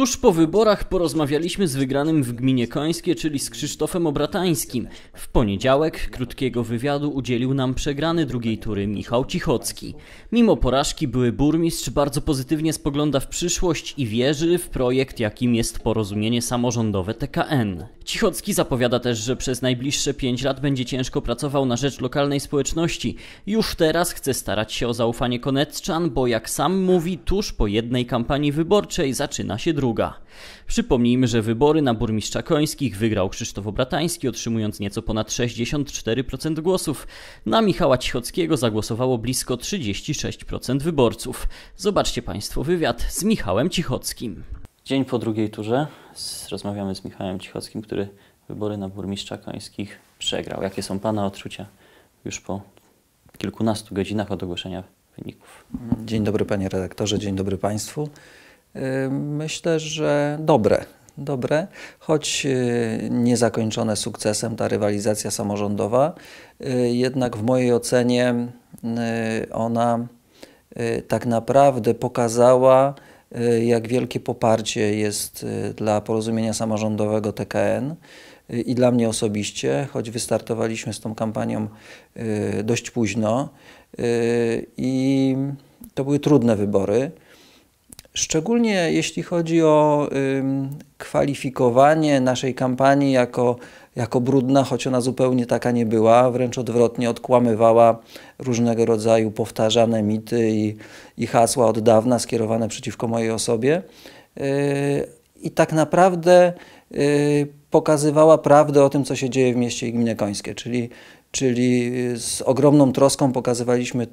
Tuż po wyborach porozmawialiśmy z wygranym w gminie Końskie, czyli z Krzysztofem Obratańskim. W poniedziałek krótkiego wywiadu udzielił nam przegrany drugiej tury Michał Cichocki. Mimo porażki były burmistrz bardzo pozytywnie spogląda w przyszłość i wierzy w projekt, jakim jest porozumienie samorządowe TKN. Cichocki zapowiada też, że przez najbliższe 5 lat będzie ciężko pracował na rzecz lokalnej społeczności. Już teraz chce starać się o zaufanie koneczczan, bo jak sam mówi, tuż po jednej kampanii wyborczej zaczyna się druga druga. Przypomnijmy, że wybory na burmistrza Końskich wygrał Krzysztof Obratański, otrzymując nieco ponad 64% głosów. Na Michała Cichockiego zagłosowało blisko 36% wyborców. Zobaczcie Państwo wywiad z Michałem Cichockim. Dzień po drugiej turze rozmawiamy z Michałem Cichockim, który wybory na burmistrza Końskich przegrał. Jakie są Pana odczucia już po kilkunastu godzinach od ogłoszenia wyników? Dzień dobry Panie Redaktorze, dzień dobry Państwu. Myślę, że dobre. Dobre, choć y, niezakończone sukcesem ta rywalizacja samorządowa, y, jednak w mojej ocenie y, ona tak naprawdę pokazała, jak wielkie poparcie jest dla porozumienia samorządowego TKN i dla mnie osobiście, choć wystartowaliśmy z tą kampanią dość późno i to były trudne wybory. Szczególnie jeśli chodzi o kwalifikowanie naszej kampanii jako, jako brudna, choć ona zupełnie taka nie była, wręcz odwrotnie odkłamywała różnego rodzaju powtarzane mity i, i hasła od dawna skierowane przeciwko mojej osobie. Yy, I tak naprawdę yy, pokazywała prawdę o tym, co się dzieje w mieście i gminie Końskie, czyli, czyli z ogromną troską pokazywaliśmy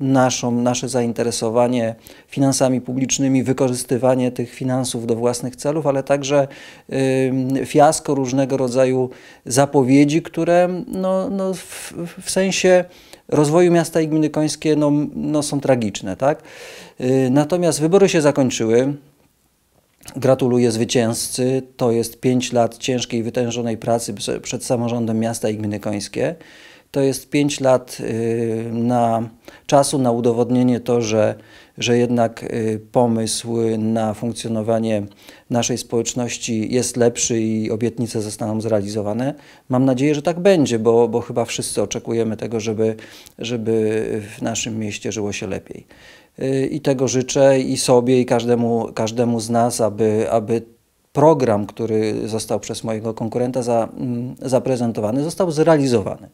naszą, nasze zainteresowanie finansami publicznymi, wykorzystywanie tych finansów do własnych celów, ale także y, fiasko różnego rodzaju zapowiedzi, które no, no w, w sensie rozwoju miasta i gminy końskie no, no są tragiczne. Tak? Y, natomiast wybory się zakończyły. Gratuluję zwycięzcy. To jest 5 lat ciężkiej, wytężonej pracy przed samorządem miasta i gminy końskie to jest 5 lat y, na czasu na udowodnienie to, że, że jednak y, pomysł na funkcjonowanie naszej społeczności jest lepszy i obietnice zostaną zrealizowane. Mam nadzieję, że tak będzie, bo, bo chyba wszyscy oczekujemy tego, żeby, żeby w naszym mieście żyło się lepiej. Y, I tego życzę i sobie, i każdemu, każdemu z nas, aby, aby program, który został przez mojego konkurenta za, mm, zaprezentowany, został zrealizowany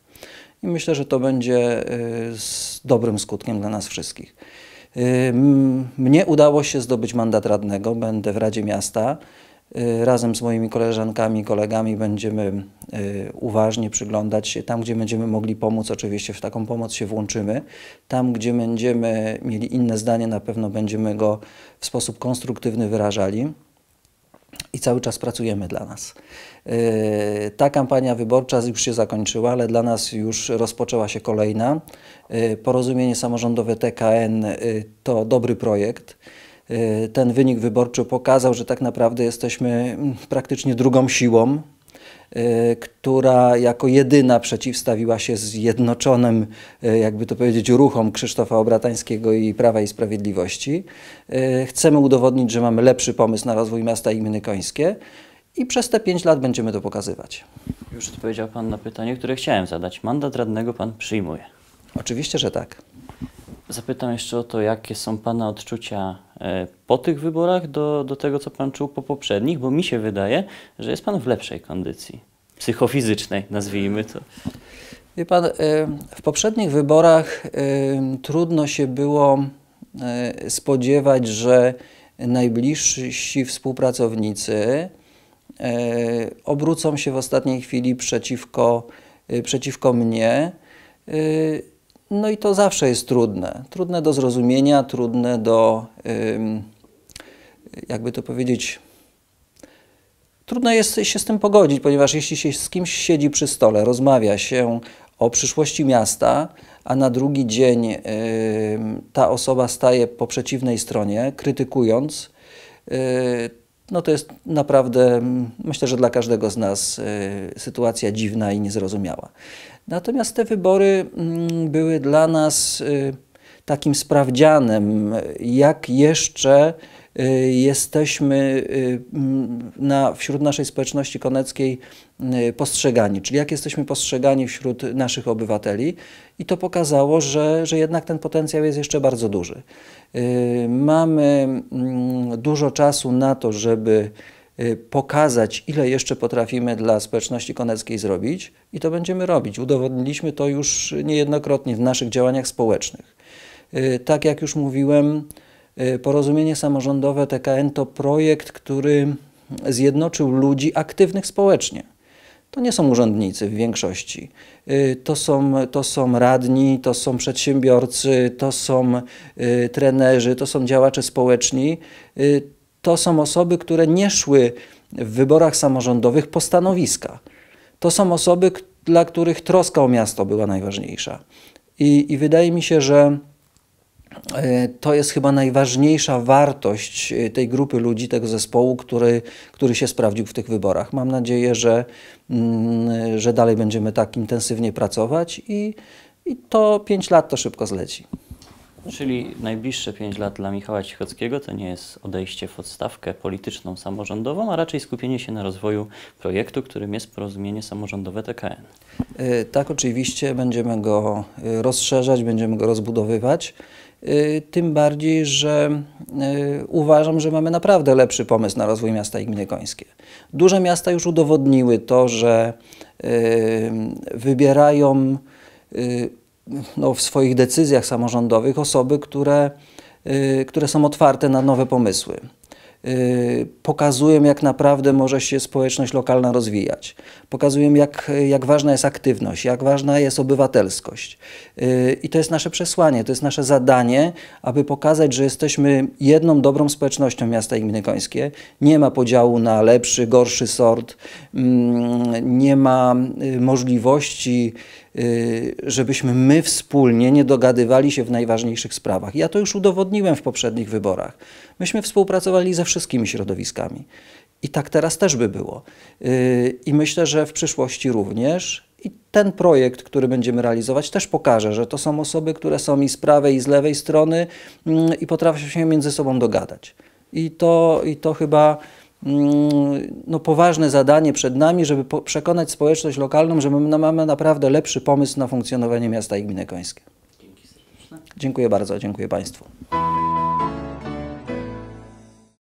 i myślę, że to będzie y, z dobrym skutkiem dla nas wszystkich. Y, mnie udało się zdobyć mandat radnego, będę w Radzie Miasta. Y, razem z moimi koleżankami, kolegami będziemy uważnie przyglądać się. Tam, gdzie będziemy mogli pomóc, oczywiście w taką pomoc się włączymy. Tam, gdzie będziemy mieli inne zdanie, na pewno będziemy go w sposób konstruktywny wyrażali i cały czas pracujemy dla nas. E, ta kampania wyborcza już się zakończyła, ale dla nas już rozpoczęła się kolejna. E, porozumienie samorządowe TKN e, to dobry projekt ten wynik wyborczy pokazał, że tak naprawdę jesteśmy mm, praktycznie drugą siłą Y, która jako jedyna przeciwstawiła się zjednoczonym, y, jakby to powiedzieć, ruchom Krzysztofa Obratańskiego i Prawa i Sprawiedliwości. Y, chcemy udowodnić, że mamy lepszy pomysł na rozwój miasta Imny Końskie i przez te pięć lat będziemy to pokazywać. Już odpowiedział Pan na pytanie, które chciałem zadać. Mandat radnego Pan przyjmuje. Oczywiście, że tak. Zapytam jeszcze o to, jakie są Pana odczucia e, po tych wyborach do, do tego, co Pan czuł po poprzednich, bo mi się wydaje, że jest Pan w lepszej kondycji psychofizycznej, nazwijmy to. Wie Pan, e, w poprzednich wyborach e, trudno się było spodziewać, że najbliżsi współpracownicy obrócą się w ostatniej chwili przeciwko, przeciwko mnie no i to zawsze jest trudne. Trudne do zrozumienia, trudne do, jakby to powiedzieć, trudno jest się z tym pogodzić, ponieważ jeśli się z kimś siedzi przy stole, rozmawia się o przyszłości miasta, a na drugi dzień ta osoba staje po przeciwnej stronie, krytykując, y, no to jest naprawdę, mm, myślę, że dla każdego z nas y, sytuacja dziwna i niezrozumiała. Natomiast te wybory mm, były dla nas y, takim sprawdzianem, jak jeszcze y, jesteśmy y, na, wśród naszej społeczności koneckiej y, postrzegani, czyli jak jesteśmy postrzegani wśród naszych obywateli i to pokazało, że, że jednak ten potencjał jest jeszcze bardzo duży. Mamy mm, dużo czasu na to, żeby pokazać, ile jeszcze potrafimy dla społeczności koneckiej zrobić i to będziemy robić. Udowodniliśmy to już niejednokrotnie w naszych działaniach społecznych. Y, tak jak już mówiłem, y, porozumienie samorządowe TKN to projekt, który zjednoczył ludzi aktywnych społecznie. To nie są urzędnicy w większości. Y, to są, to są radni, to są przedsiębiorcy, to są trenerzy, to są działacze społeczni. To są osoby, które nie szły w wyborach samorządowych po stanowiska. To są osoby, dla których troska o miasto była najważniejsza. I, i wydaje mi się, że E, to jest chyba najważniejsza wartość e, tej grupy ludzi, tego zespołu, który, który się sprawdził w tych wyborach. Mam nadzieję, że, mm, że dalej będziemy tak intensywnie pracować i, i to 5 lat to szybko zleci. Czyli najbliższe 5 lat dla Michała Cichockiego to nie jest odejście w odstawkę polityczną samorządową, a raczej skupienie się na rozwoju projektu, którym jest porozumienie samorządowe TKN. E, tak, oczywiście będziemy go rozszerzać, będziemy go rozbudowywać. Y, tym bardziej, że y, uważam, że mamy naprawdę lepszy pomysł na rozwój miasta i gminy końskie. Duże miasta już udowodniły to, że y, wybierają no, w swoich decyzjach samorządowych osoby, które, które są otwarte na nowe pomysły. Y, pokazują, jak naprawdę może się społeczność lokalna rozwijać. Pokazują, jak, jak ważna jest aktywność, jak ważna jest obywatelskość. Y, I to jest nasze przesłanie, to jest nasze zadanie, aby pokazać, że jesteśmy jedną dobrą społecznością miasta i gminy Końskie. Nie ma podziału na lepszy, gorszy sort, mm, nie ma y, możliwości Y, żebyśmy my wspólnie nie dogadywali się w najważniejszych sprawach. Ja to już udowodniłem w poprzednich wyborach. Myśmy współpracowali ze wszystkimi środowiskami. I tak teraz też by było. Y, I myślę, że w przyszłości również. I ten projekt, który będziemy realizować, też pokaże, że to są osoby, które są i z prawej, i z lewej strony mm, i potrafią się między sobą dogadać. I to, i to chyba. Mm, no, poważne zadanie przed nami, żeby po, przekonać społeczność lokalną, że my no, mamy naprawdę lepszy pomysł na funkcjonowanie miasta i gminy Końskie. Dziękuję bardzo, dziękuję Państwu.